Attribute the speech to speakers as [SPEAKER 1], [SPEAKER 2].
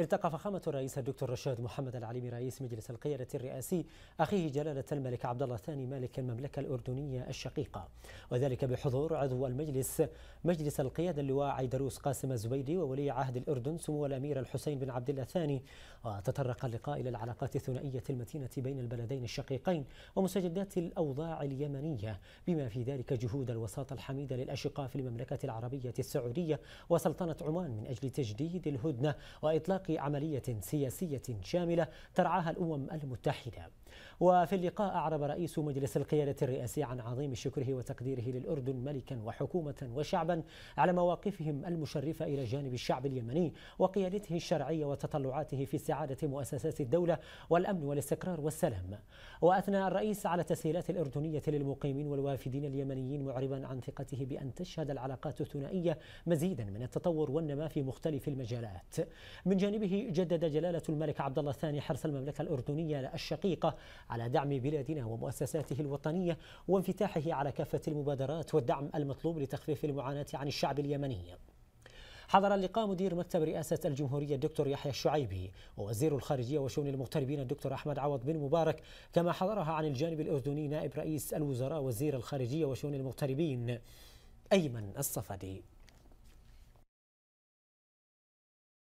[SPEAKER 1] التقى فخامة الرئيس الدكتور رشاد محمد العليمي رئيس مجلس القيادة الرئاسي أخيه جلالة الملك عبد الله الثاني مالك المملكة الأردنية الشقيقة وذلك بحضور عضو المجلس مجلس القيادة اللواء عيدروس قاسم الزبيدي وولي عهد الأردن سمو الأمير الحسين بن عبد الله الثاني وتطرق اللقاء إلى العلاقات الثنائية المتينة بين البلدين الشقيقين ومستجدات الأوضاع اليمنية بما في ذلك جهود الوساطة الحميدة للأشقاء في المملكة العربية السعودية وسلطنة عمان من أجل تجديد الهدنة وإطلاق عملية سياسية شاملة ترعاها الأمم المتحدة وفي اللقاء أعرب رئيس مجلس القيادة الرئاسي عن عظيم شكره وتقديره للأردن ملكا وحكومة وشعبا على مواقفهم المشرفة إلى جانب الشعب اليمني وقيادته الشرعية وتطلعاته في استعادة مؤسسات الدولة والأمن والاستقرار والسلام وأثنى الرئيس على تسهيلات الأردنية للمقيمين والوافدين اليمنيين معربا عن ثقته بأن تشهد العلاقات الثنائية مزيدا من التطور والنماء في مختلف المجالات من جانب بجانبه جدد جلالة الملك عبد الله الثاني حرص المملكة الأردنية الشقيقة على دعم بلادنا ومؤسساته الوطنية وانفتاحه على كافة المبادرات والدعم المطلوب لتخفيف المعاناة عن الشعب اليمني حضر اللقاء مدير مكتب رئاسة الجمهورية الدكتور يحيى الشعيبي ووزير الخارجية وشؤون المغتربين الدكتور أحمد عوض بن مبارك كما حضرها عن الجانب الأردني نائب رئيس الوزراء وزير الخارجية وشؤون المغتربين أيمن الصفدي